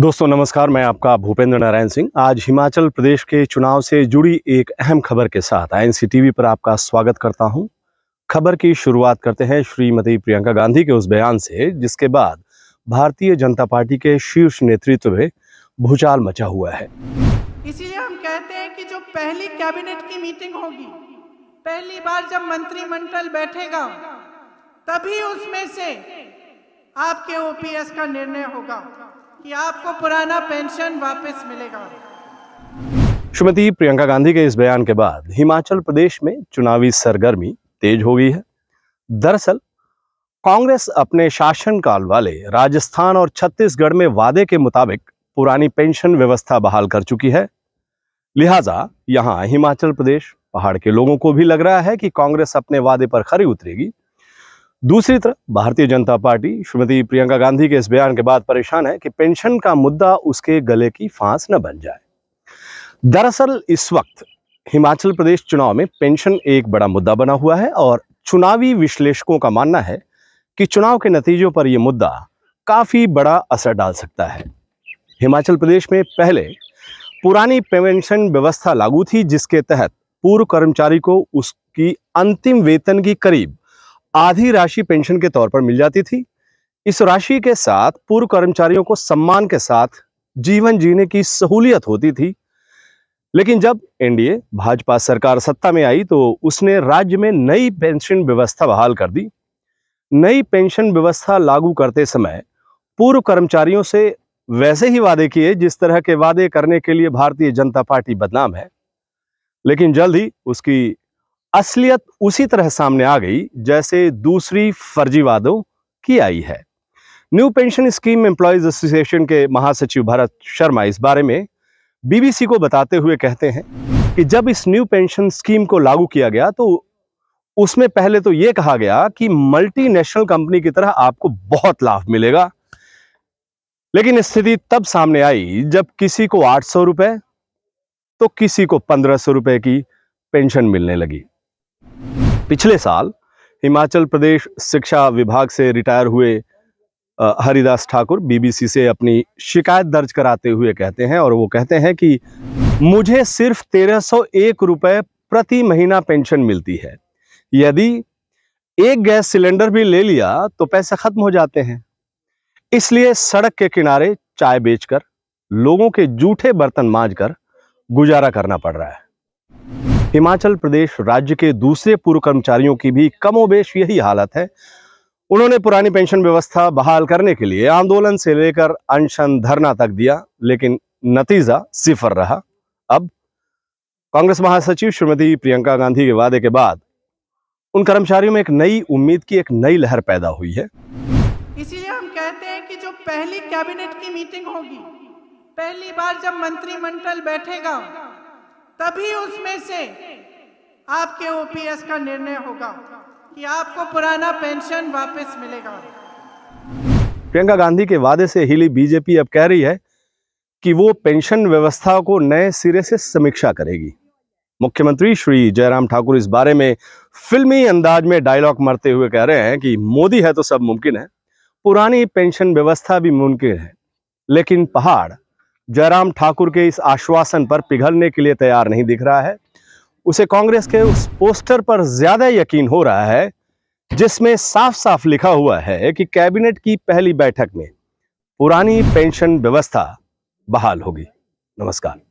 दोस्तों नमस्कार मैं आपका भूपेंद्र नारायण सिंह आज हिमाचल प्रदेश के चुनाव से जुड़ी एक अहम खबर के साथ आई टीवी पर आपका स्वागत करता हूं खबर की शुरुआत करते हैं श्रीमती प्रियंका गांधी के उस बयान से जिसके बाद भारतीय जनता पार्टी के शीर्ष नेतृत्व में भूचाल मचा हुआ है इसीलिए हम कहते हैं कि जो पहली कैबिनेट की मीटिंग होगी पहली बार जब मंत्रिमंडल बैठेगा तभी उसमें से आपके ओपीएस का निर्णय होगा कि आपको पुराना पेंशन वापस मिलेगा श्रीमती प्रियंका गांधी के इस बयान के बाद हिमाचल प्रदेश में चुनावी सरगर्मी तेज हो गई है दरअसल कांग्रेस अपने शासनकाल वाले राजस्थान और छत्तीसगढ़ में वादे के मुताबिक पुरानी पेंशन व्यवस्था बहाल कर चुकी है लिहाजा यहाँ हिमाचल प्रदेश पहाड़ के लोगों को भी लग रहा है कि कांग्रेस अपने वादे पर खरी उतरेगी दूसरी तरफ भारतीय जनता पार्टी श्रीमती प्रियंका गांधी के इस बयान के बाद परेशान है कि पेंशन का मुद्दा उसके गले की फांस न बन जाए दरअसल इस वक्त हिमाचल प्रदेश चुनाव में पेंशन एक बड़ा मुद्दा बना हुआ है और चुनावी विश्लेषकों का मानना है कि चुनाव के नतीजों पर यह मुद्दा काफ़ी बड़ा असर डाल सकता है हिमाचल प्रदेश में पहले पुरानी पेंशन व्यवस्था लागू थी जिसके तहत पूर्व कर्मचारी को उसकी अंतिम वेतन की करीब आधी राशि पेंशन के तौर पर मिल जाती थी इस राशि के साथ पूर्व कर्मचारियों को सम्मान के साथ जीवन जीने की सहूलियत होती थी लेकिन जब एनडीए भाजपा सरकार सत्ता में आई तो उसने राज्य में नई पेंशन व्यवस्था बहाल कर दी नई पेंशन व्यवस्था लागू करते समय पूर्व कर्मचारियों से वैसे ही वादे किए जिस तरह के वादे करने के लिए भारतीय जनता पार्टी बदनाम है लेकिन जल्द ही उसकी असलियत उसी तरह सामने आ गई जैसे दूसरी फर्जीवादों की आई है new pension scheme employees association के महासचिव भरत शर्मा इस बारे में बीबीसी को बताते हुए कहते हैं कि जब इस न्यू पेंशन स्कीम को लागू किया गया तो उसमें पहले तो यह कहा गया कि मल्टीनेशनल कंपनी की तरह आपको बहुत लाभ मिलेगा लेकिन स्थिति तब सामने आई जब किसी को आठ सौ तो किसी को पंद्रह सौ की पेंशन मिलने लगी पिछले साल हिमाचल प्रदेश शिक्षा विभाग से रिटायर हुए हरिदास ठाकुर बीबीसी से अपनी शिकायत दर्ज कराते हुए कहते हैं और वो कहते हैं कि मुझे सिर्फ तेरह सौ एक प्रति महीना पेंशन मिलती है यदि एक गैस सिलेंडर भी ले लिया तो पैसे ख़त्म हो जाते हैं इसलिए सड़क के किनारे चाय बेचकर लोगों के जूठे बर्तन मांजकर गुजारा करना पड़ रहा है हिमाचल प्रदेश राज्य के दूसरे पूर्व कर्मचारियों की भी कमोबेश यही हालत है उन्होंने पुरानी पेंशन व्यवस्था बहाल करने के लिए आंदोलन से लेकर अनशन धरना तक दिया लेकिन नतीजा सिफर रहा अब कांग्रेस महासचिव श्रीमती प्रियंका गांधी के वादे के बाद उन कर्मचारियों में एक नई उम्मीद की एक नई लहर पैदा हुई है इसीलिए हम कहते हैं कि जो पहली कैबिनेट की मीटिंग होगी पहली बार जब मंत्रिमंडल बैठेगा तभी उसमें से आपके ओपीएस का निर्णय होगा कि आपको पुराना पेंशन वापस मिलेगा प्रियंका गांधी के वादे से हिली बीजेपी अब कह रही है कि वो पेंशन व्यवस्था को नए सिरे से समीक्षा करेगी मुख्यमंत्री श्री जयराम ठाकुर इस बारे में फिल्मी अंदाज में डायलॉग मरते हुए कह रहे हैं कि मोदी है तो सब मुमकिन है पुरानी पेंशन व्यवस्था भी मुमकिन है लेकिन पहाड़ जयराम ठाकुर के इस आश्वासन पर पिघलने के लिए तैयार नहीं दिख रहा है उसे कांग्रेस के उस पोस्टर पर ज़्यादा यकीन हो रहा है जिसमें साफ साफ लिखा हुआ है कि कैबिनेट की पहली बैठक में पुरानी पेंशन व्यवस्था बहाल होगी नमस्कार